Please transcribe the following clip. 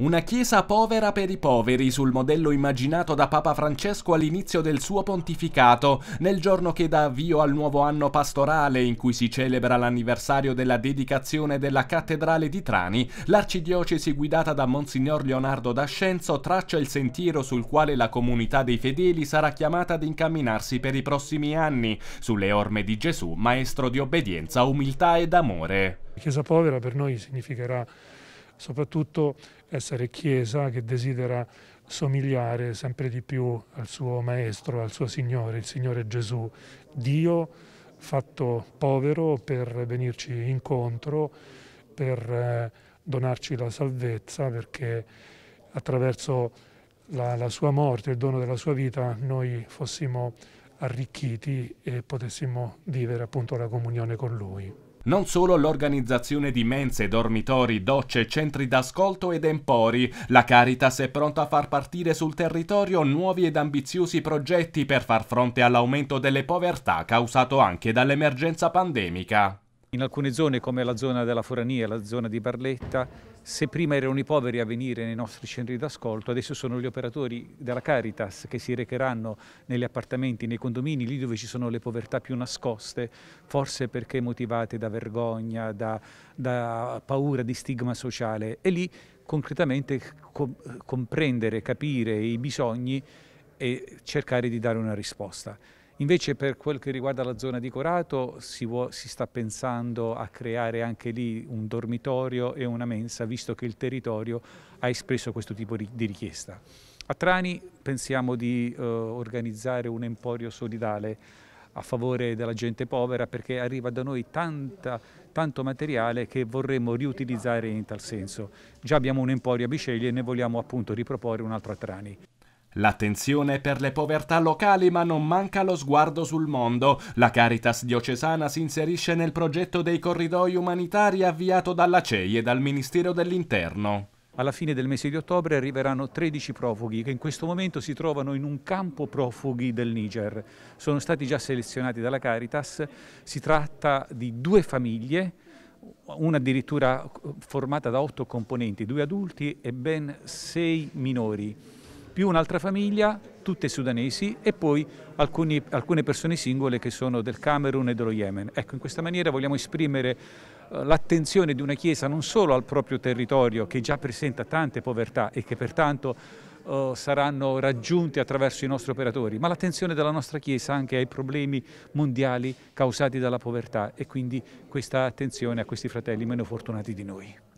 Una chiesa povera per i poveri sul modello immaginato da Papa Francesco all'inizio del suo pontificato, nel giorno che dà avvio al nuovo anno pastorale in cui si celebra l'anniversario della dedicazione della cattedrale di Trani, l'arcidiocesi guidata da Monsignor Leonardo D'Ascenzo traccia il sentiero sul quale la comunità dei fedeli sarà chiamata ad incamminarsi per i prossimi anni, sulle orme di Gesù, maestro di obbedienza, umiltà ed amore. La chiesa povera per noi significherà soprattutto essere Chiesa che desidera somigliare sempre di più al suo Maestro, al suo Signore, il Signore Gesù, Dio fatto povero per venirci incontro, per eh, donarci la salvezza, perché attraverso la, la sua morte, il dono della sua vita, noi fossimo arricchiti e potessimo vivere appunto la comunione con Lui non solo l'organizzazione di mense, dormitori, docce, centri d'ascolto ed empori. La Caritas è pronta a far partire sul territorio nuovi ed ambiziosi progetti per far fronte all'aumento delle povertà causato anche dall'emergenza pandemica. In alcune zone come la zona della Forania, la zona di Barletta, se prima erano i poveri a venire nei nostri centri d'ascolto, adesso sono gli operatori della Caritas che si recheranno negli appartamenti, nei condomini, lì dove ci sono le povertà più nascoste, forse perché motivate da vergogna, da, da paura di stigma sociale. E lì concretamente comprendere, capire i bisogni e cercare di dare una risposta. Invece per quel che riguarda la zona di Corato si, si, sta pensando a creare anche lì un dormitorio e una mensa, visto che il territorio ha espresso questo tipo di richiesta. A Trani pensiamo di eh, organizzare un emporio solidale a favore della gente povera perché arriva da noi tanta, tanto materiale che vorremmo riutilizzare in tal senso. Già abbiamo un emporio a Biceglie e ne vogliamo appunto riproporre un altro a Trani. L'attenzione per le povertà locali ma non manca lo sguardo sul mondo. La Caritas diocesana si inserisce nel progetto dei corridoi umanitari avviato dalla CEI e dal Ministero dell'Interno. Alla fine del mese di ottobre arriveranno 13 profughi che in questo momento si trovano in un campo profughi del Niger. Sono stati già selezionati dalla Caritas, si tratta di due famiglie, una addirittura formata da otto componenti, due adulti e ben sei minori più un'altra famiglia, tutte sudanesi e poi alcuni, alcune persone singole che sono del Camerun e dello Yemen. Ecco, in questa maniera vogliamo esprimere eh, l'attenzione di una Chiesa non solo al proprio territorio che già presenta tante povertà e che pertanto eh, saranno raggiunti attraverso i nostri operatori, ma l'attenzione della nostra Chiesa anche ai problemi mondiali causati dalla povertà e quindi questa attenzione a questi fratelli meno fortunati di noi.